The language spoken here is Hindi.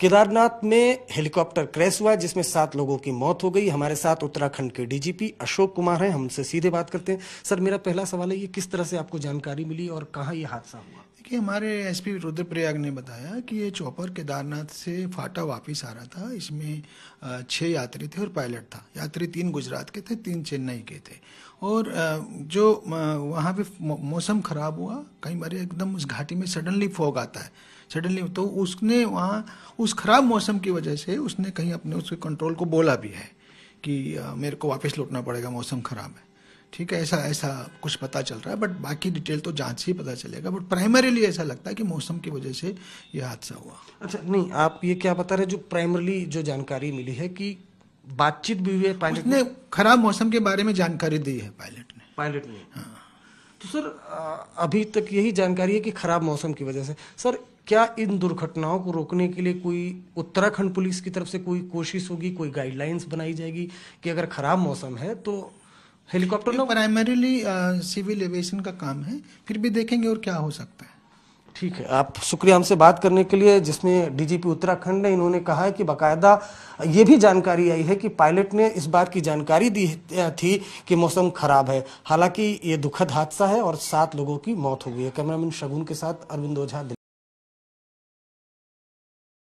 केदारनाथ में हेलीकॉप्टर क्रैश हुआ जिसमें सात लोगों की मौत हो गई हमारे साथ उत्तराखंड के डीजीपी अशोक कुमार हैं हमसे सीधे बात करते हैं सर मेरा पहला सवाल है ये किस तरह से आपको जानकारी मिली और कहाँ ये हादसा हुआ देखिए हमारे एसपी रुद्रप्रयाग ने बताया कि ये चौपर केदारनाथ से फाटा वापस आ रहा था इसमें छः यात्री थे और पायलट था यात्री तीन गुजरात के थे तीन चेन्नई के थे और जो वहाँ पे मौसम ख़राब हुआ कई बार एकदम उस घाटी में सडनली फॉग आता है सडनली तो उसने वहाँ उस उस खराब मौसम की वजह से उसने कहीं अपने उसके कंट्रोल को बोला भी है कि मेरे को वापस लौटना पड़ेगा मौसम खराब है ठीक है ऐसा ऐसा कुछ पता चल रहा है बट बाकी डिटेल तो जांच ही पता चलेगा बट प्राइमरीली ऐसा लगता है कि मौसम की वजह से यह हादसा हुआ अच्छा नहीं आप ये क्या बता रहे जो प्राइमरली जो जानकारी मिली है कि बातचीत भी हुई है पायलट ने खराब मौसम के बारे में जानकारी दी है पायलट ने पायलट ने हाँ सर अभी तक यही जानकारी है कि खराब मौसम की वजह से सर क्या इन दुर्घटनाओं को रोकने के लिए कोई उत्तराखंड पुलिस की तरफ से कोई कोशिश होगी कोई गाइडलाइंस बनाई जाएगी कि अगर खराब मौसम है तो हेलीकॉप्टर प्राइमरीली सिविल एविएशन का काम है फिर भी देखेंगे और क्या हो सकता है ठीक है आप शुक्रिया हमसे बात करने के लिए जिसमें डीजीपी उत्तराखंड ने इन्होंने कहा है कि बकायदा ये भी जानकारी आई है कि पायलट ने इस बात की जानकारी दी थी कि मौसम खराब है हालांकि ये दुखद हादसा है और सात लोगों की मौत हो गई है कैमरामैन शगुन के साथ अरविंद ओझा